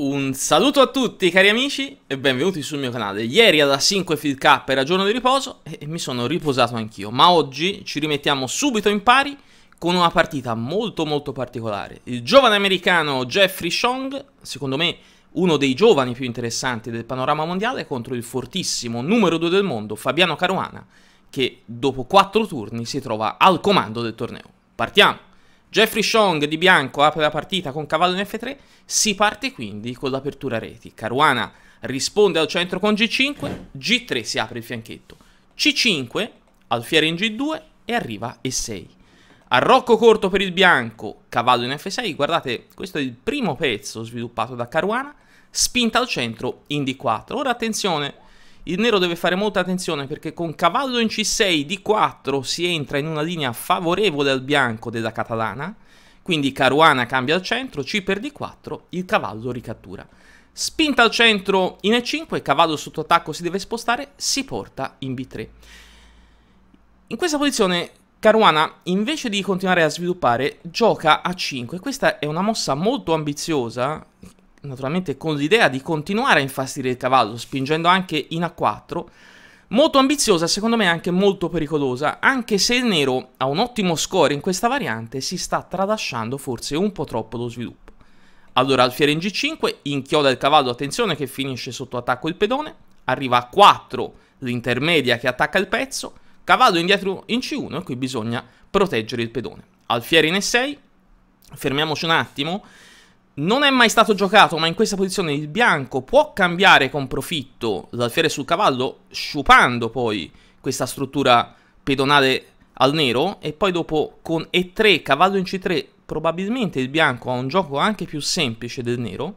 Un saluto a tutti cari amici e benvenuti sul mio canale. Ieri alla 5 Field Cup era giorno di riposo e mi sono riposato anch'io, ma oggi ci rimettiamo subito in pari con una partita molto molto particolare. Il giovane americano Jeffrey Chong, secondo me uno dei giovani più interessanti del panorama mondiale, contro il fortissimo numero 2 del mondo Fabiano Caruana, che dopo 4 turni si trova al comando del torneo. Partiamo! Jeffrey Chong di bianco apre la partita con cavallo in F3, si parte quindi con l'apertura reti. Caruana risponde al centro con G5, G3 si apre il fianchetto, C5, alfiere in G2 e arriva E6. Arrocco corto per il bianco, cavallo in F6, guardate, questo è il primo pezzo sviluppato da Caruana, spinta al centro in D4. Ora attenzione, il nero deve fare molta attenzione perché con cavallo in C6, D4 si entra in una linea favorevole al bianco della catalana, quindi Caruana cambia al centro, C per D4, il cavallo ricattura. Spinta al centro in E5, il cavallo sotto attacco si deve spostare, si porta in B3. In questa posizione Caruana, invece di continuare a sviluppare, gioca a 5. Questa è una mossa molto ambiziosa naturalmente con l'idea di continuare a infastidire il cavallo, spingendo anche in A4, molto ambiziosa, secondo me anche molto pericolosa, anche se il nero ha un ottimo score in questa variante, si sta tralasciando forse un po' troppo lo sviluppo. Allora alfiere in G5, inchioda il cavallo, attenzione che finisce sotto attacco il pedone, arriva a 4 l'intermedia che attacca il pezzo, cavallo indietro in C1 e qui bisogna proteggere il pedone. Alfiere in E6, fermiamoci un attimo, non è mai stato giocato, ma in questa posizione il bianco può cambiare con profitto l'alfiere sul cavallo, sciupando poi questa struttura pedonale al nero e poi dopo con E3, cavallo in C3, probabilmente il bianco ha un gioco anche più semplice del nero.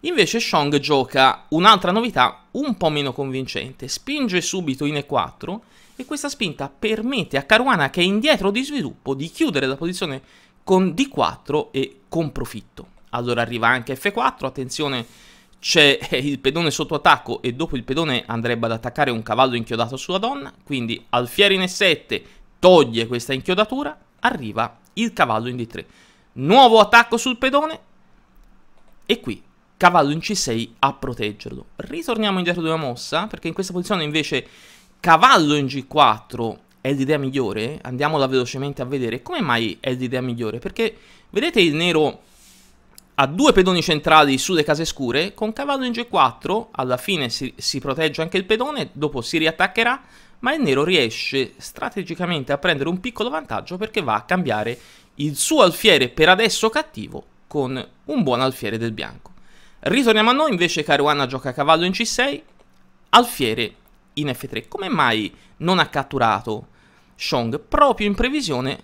Invece Shong gioca un'altra novità un po' meno convincente, spinge subito in E4 e questa spinta permette a Caruana che è indietro di sviluppo di chiudere la posizione con D4 e con profitto allora arriva anche F4, attenzione c'è il pedone sotto attacco e dopo il pedone andrebbe ad attaccare un cavallo inchiodato sulla donna, quindi alfiere in E7 toglie questa inchiodatura, arriva il cavallo in D3. Nuovo attacco sul pedone e qui cavallo in C6 a proteggerlo. Ritorniamo indietro di una mossa perché in questa posizione invece cavallo in G4 è l'idea migliore, andiamola velocemente a vedere. Come mai è l'idea migliore? Perché vedete il nero ha due pedoni centrali sulle case scure, con cavallo in G4, alla fine si, si, protegge anche il pedone, dopo si riattaccherà, ma il nero riesce strategicamente a prendere un piccolo vantaggio perché va a cambiare il suo alfiere per adesso cattivo con un buon alfiere del bianco. Ritorniamo a noi invece Caruana gioca cavallo in C6, alfiere in F3. Come mai non ha catturato Shong proprio in previsione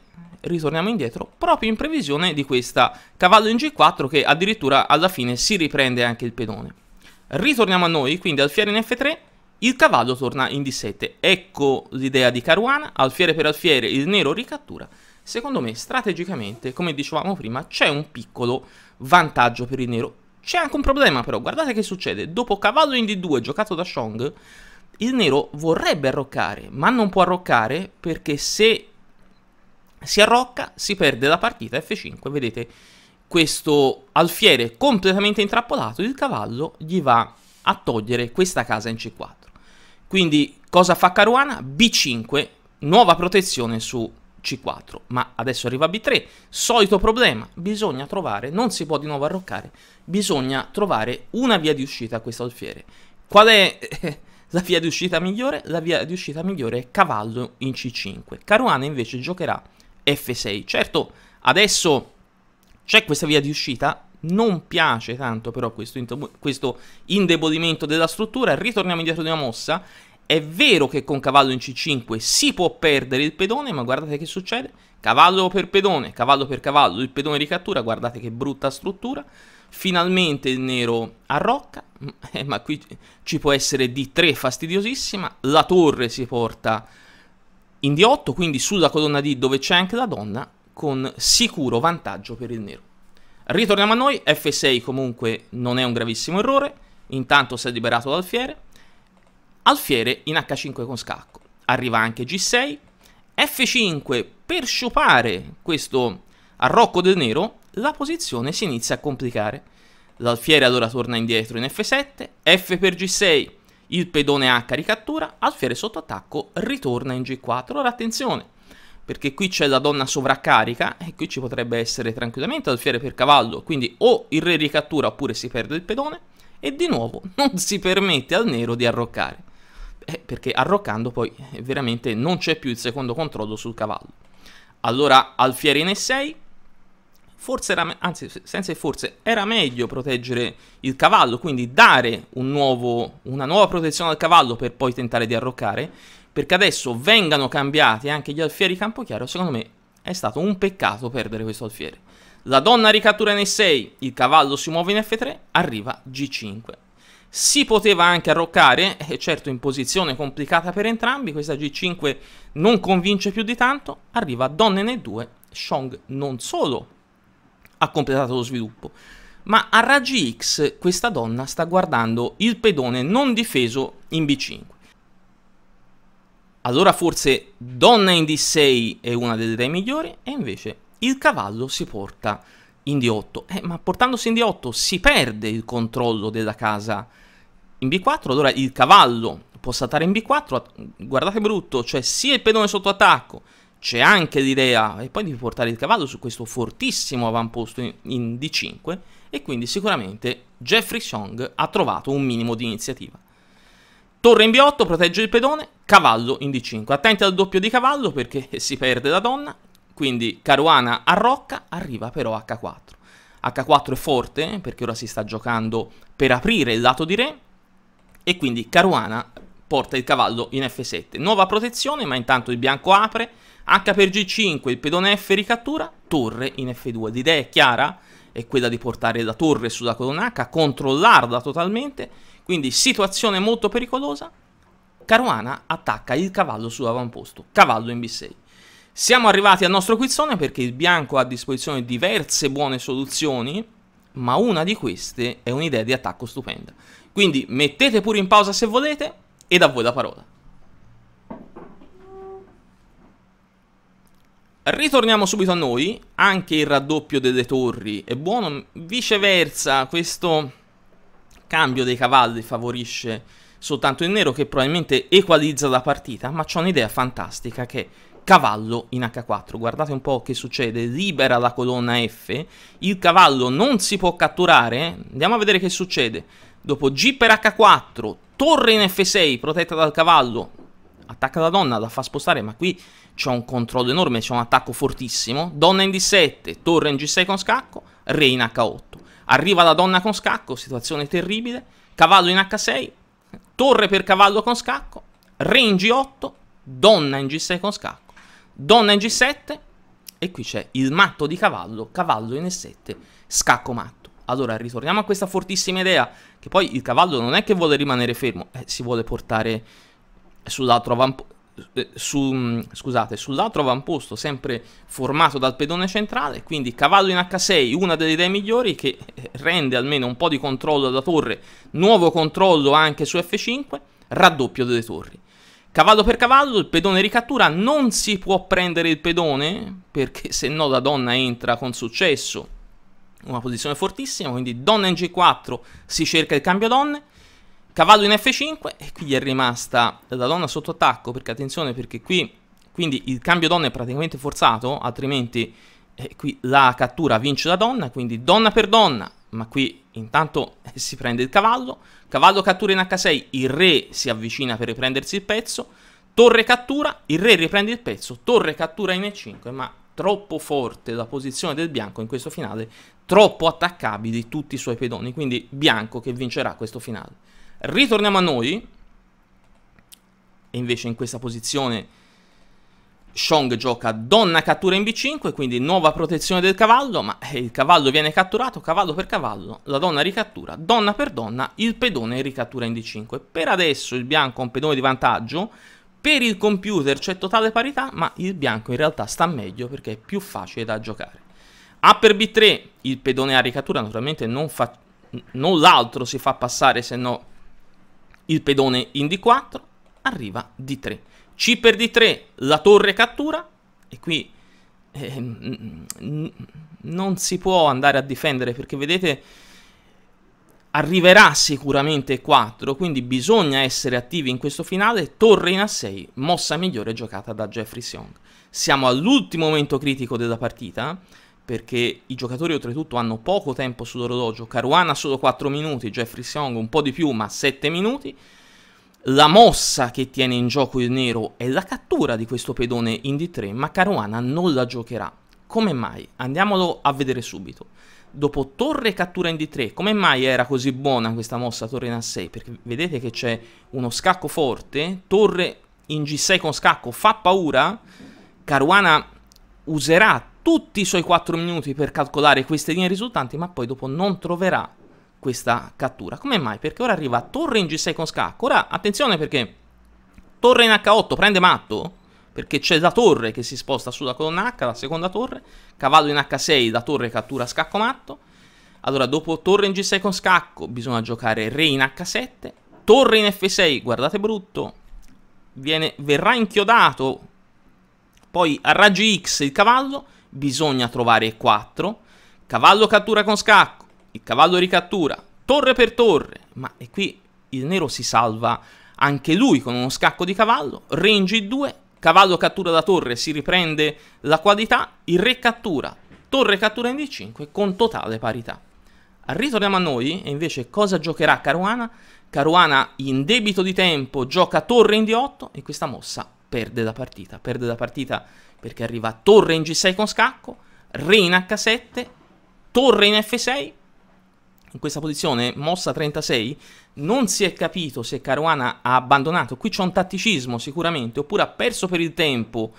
ritorniamo indietro proprio in previsione di questa cavallo in G4 che addirittura alla fine si riprende anche il pedone. Ritorniamo a noi, quindi alfiere in F3, il cavallo torna in D7. Ecco l'idea di Caruana, alfiere per alfiere, il nero ricattura. Secondo me, strategicamente, come dicevamo prima, c'è un piccolo vantaggio per il nero. C'è anche un problema però, guardate che succede. Dopo cavallo in D2 giocato da Shong, il nero vorrebbe arroccare, ma non può arroccare perché se si arrocca, si perde la partita F5, vedete questo alfiere completamente intrappolato, il cavallo gli va a togliere questa casa in C4. Quindi cosa fa Caruana? B5, nuova protezione su C4, ma adesso arriva B3, solito problema, bisogna trovare, non si può di nuovo arroccare, bisogna trovare una via di uscita a questo alfiere. Qual è la via di uscita migliore? La via di uscita migliore è cavallo in C5. Caruana invece giocherà F6. Certo, adesso c'è questa via di uscita, non piace tanto però questo, questo indebolimento della struttura, ritorniamo indietro di una mossa, è vero che con cavallo in C5 si può perdere il pedone, ma guardate che succede, cavallo per pedone, cavallo per cavallo, il pedone ricattura, guardate che brutta struttura, finalmente il nero arrocca, ma qui ci può essere D3 fastidiosissima, la torre si porta in D8, quindi sulla colonna D dove c'è anche la donna, con sicuro vantaggio per il nero. Ritorniamo a noi, F6 comunque non è un gravissimo errore, intanto si è liberato l'alfiere, alfiere in H5 con scacco, arriva anche G6, F5 per sciupare questo arrocco del nero, la posizione si inizia a complicare. L'alfiere allora torna indietro in F7, F per G6, il pedone H ricattura, alfiere sotto attacco, ritorna in G4. Ora attenzione, perché qui c'è la donna sovraccarica e qui ci potrebbe essere tranquillamente alfiere per cavallo, quindi o il re ricattura oppure si perde il pedone e di nuovo non si permette al nero di arroccare, eh, perché arroccando poi eh, veramente non c'è più il secondo controllo sul cavallo. Allora alfiere in E6, forse era, anzi senza forse, era meglio proteggere il cavallo, quindi dare un nuovo, una nuova protezione al cavallo per poi tentare di arroccare, perché adesso vengano cambiati anche gli alfieri Campochiaro, secondo me è stato un peccato perdere questo alfiere. La donna ricattura in E6, il cavallo si muove in F3, arriva G5. Si poteva anche arroccare, certo in posizione complicata per entrambi, questa G5 non convince più di tanto, arriva donna in E2, Shong non solo ha completato lo sviluppo. Ma a raggi X questa donna sta guardando il pedone non difeso in B5. Allora forse donna in D6 è una delle idee migliori e invece il cavallo si porta in D8. Eh, ma portandosi in D8 si perde il controllo della casa in B4, allora il cavallo può saltare in B4, guardate brutto, cioè sia il pedone sotto attacco c'è anche l'idea e poi di portare il cavallo su questo fortissimo avamposto in, in D5 e quindi sicuramente Jeffrey Song ha trovato un minimo di iniziativa. Torre in B8 protegge il pedone, cavallo in D5. Attenti al doppio di cavallo perché si perde la donna, quindi Caruana arrocca, arriva però H4. H4 è forte eh, perché ora si sta giocando per aprire il lato di re e quindi Caruana porta il cavallo in F7. Nuova protezione ma intanto il bianco apre, H per G5, il pedone F ricattura, torre in F2. L'idea è chiara? È quella di portare la torre sulla colonna H, controllarla totalmente, quindi situazione molto pericolosa. Caruana attacca il cavallo sull'avamposto, cavallo in B6. Siamo arrivati al nostro quizzone perché il bianco ha a disposizione diverse buone soluzioni, ma una di queste è un'idea di attacco stupenda. Quindi mettete pure in pausa se volete, e da voi la parola. Ritorniamo subito a noi, anche il raddoppio delle torri è buono, viceversa questo cambio dei cavalli favorisce soltanto il nero che probabilmente equalizza la partita, ma c'è un'idea fantastica che cavallo in H4, guardate un po' che succede, libera la colonna F, il cavallo non si può catturare, andiamo a vedere che succede, dopo G per H4, torre in F6 protetta dal cavallo, attacca la donna, la fa spostare, ma qui c'è un controllo enorme, c'è un attacco fortissimo. Donna in D7, torre in G6 con scacco, re in H8. Arriva la donna con scacco, situazione terribile, cavallo in H6, torre per cavallo con scacco, re in G8, donna in G6 con scacco, donna in G7 e qui c'è il matto di cavallo, cavallo in E7, scacco matto. Allora, ritorniamo a questa fortissima idea che poi il cavallo non è che vuole rimanere fermo, eh, si vuole portare sull'altro avamposto eh, su, mm, scusate, sull'altro avamposto sempre formato dal pedone centrale, quindi cavallo in H6, una delle idee migliori che eh, rende almeno un po' di controllo alla torre, nuovo controllo anche su F5, raddoppio delle torri. Cavallo per cavallo, il pedone ricattura, non si può prendere il pedone perché se no la donna entra con successo, una posizione fortissima, quindi donna in G4 si cerca il cambio donne, Cavallo in F5 e qui gli è rimasta la donna sotto attacco perché attenzione perché qui quindi il cambio donna è praticamente forzato altrimenti eh, qui la cattura vince la donna quindi donna per donna ma qui intanto eh, si prende il cavallo cavallo cattura in H6 il re si avvicina per riprendersi il pezzo torre cattura il re riprende il pezzo torre cattura in E5 ma troppo forte la posizione del bianco in questo finale troppo attaccabili tutti i suoi pedoni quindi bianco che vincerà questo finale Ritorniamo a noi. E invece in questa posizione Shong gioca donna cattura in B5, quindi nuova protezione del cavallo, ma eh, il cavallo viene catturato, cavallo per cavallo, la donna ricattura, donna per donna, il pedone ricattura in D5. Per adesso il bianco ha un pedone di vantaggio, per il computer c'è totale parità, ma il bianco in realtà sta meglio perché è più facile da giocare. A per B3, il pedone a ricattura naturalmente non, non l'altro si fa passare, se no il pedone in D4, arriva D3. C per D3, la torre cattura, e qui eh, non si può andare a difendere, perché vedete arriverà sicuramente 4, quindi bisogna essere attivi in questo finale, torre in A6, mossa migliore giocata da Jeffrey Seong. Siamo all'ultimo momento critico della partita, perché i giocatori oltretutto hanno poco tempo sull'orologio, Caruana solo 4 minuti, Jeffrey Siong un po' di più ma 7 minuti, la mossa che tiene in gioco il nero è la cattura di questo pedone in D3, ma Caruana non la giocherà. Come mai? Andiamolo a vedere subito. Dopo torre cattura in D3, come mai era così buona questa mossa torre in A6? Perché vedete che c'è uno scacco forte, torre in G6 con scacco fa paura, Caruana userà tutti i suoi 4 minuti per calcolare queste linee risultanti, ma poi dopo non troverà questa cattura. Come mai? Perché ora arriva torre in G6 con scacco. Ora, attenzione perché torre in H8 prende matto, perché c'è la torre che si sposta sulla colonna H, la seconda torre, cavallo in H6, la torre cattura scacco matto. Allora, dopo torre in G6 con scacco, bisogna giocare re in H7, torre in F6, guardate brutto, viene, verrà inchiodato poi a raggi X il cavallo, bisogna trovare 4. Cavallo cattura con scacco, il cavallo ricattura, torre per torre, ma e qui il nero si salva anche lui con uno scacco di cavallo, re in g2, cavallo cattura da torre, si riprende la qualità, il re cattura, torre cattura in d5 con totale parità. Ritorniamo a noi e invece cosa giocherà Caruana? Caruana in debito di tempo gioca torre in d8 e questa mossa perde la partita. Perde da partita perché arriva torre in G6 con scacco, re in H7, torre in F6. In questa posizione, mossa 36, non si è capito se Caruana ha abbandonato. Qui c'è un tatticismo sicuramente, oppure ha perso per il tempo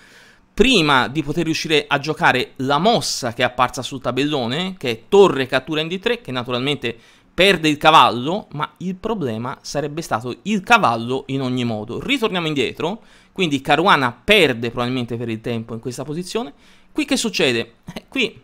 prima di poter riuscire a giocare la mossa che è apparsa sul tabellone, che è torre cattura in D3, che naturalmente perde il cavallo, ma il problema sarebbe stato il cavallo in ogni modo. Ritorniamo indietro, quindi Caruana perde probabilmente per il tempo in questa posizione. Qui che succede? Eh, qui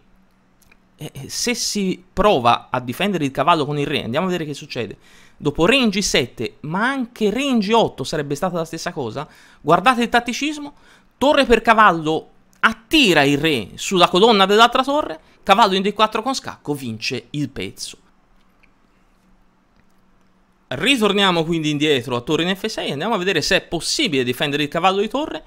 eh, eh, se si prova a difendere il cavallo con il re, andiamo a vedere che succede. Dopo re 7 ma anche re 8 sarebbe stata la stessa cosa. Guardate il tatticismo, torre per cavallo attira il re sulla colonna dell'altra torre, cavallo in D4 con scacco vince il pezzo. Ritorniamo quindi indietro a torre in F6 e andiamo a vedere se è possibile difendere il cavallo di torre.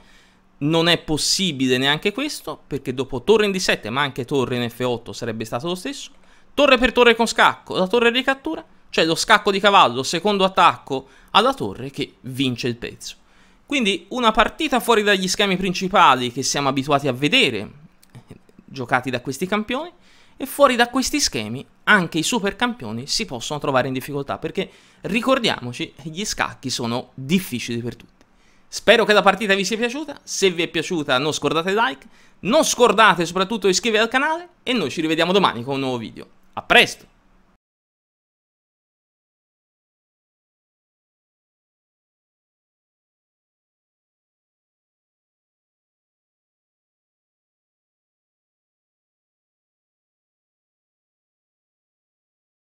Non è possibile neanche questo, perché dopo torre in D7, ma anche torre in F8 sarebbe stato lo stesso. Torre per torre con scacco, la torre ricattura, cioè lo scacco di cavallo, secondo attacco alla torre che vince il pezzo. Quindi una partita fuori dagli schemi principali che siamo abituati a vedere, eh, giocati da questi campioni, e fuori da questi schemi anche i supercampioni si possono trovare in difficoltà perché ricordiamoci gli scacchi sono difficili per tutti. Spero che la partita vi sia piaciuta, se vi è piaciuta non scordate like, non scordate soprattutto di iscrivervi al canale e noi ci rivediamo domani con un nuovo video. A presto!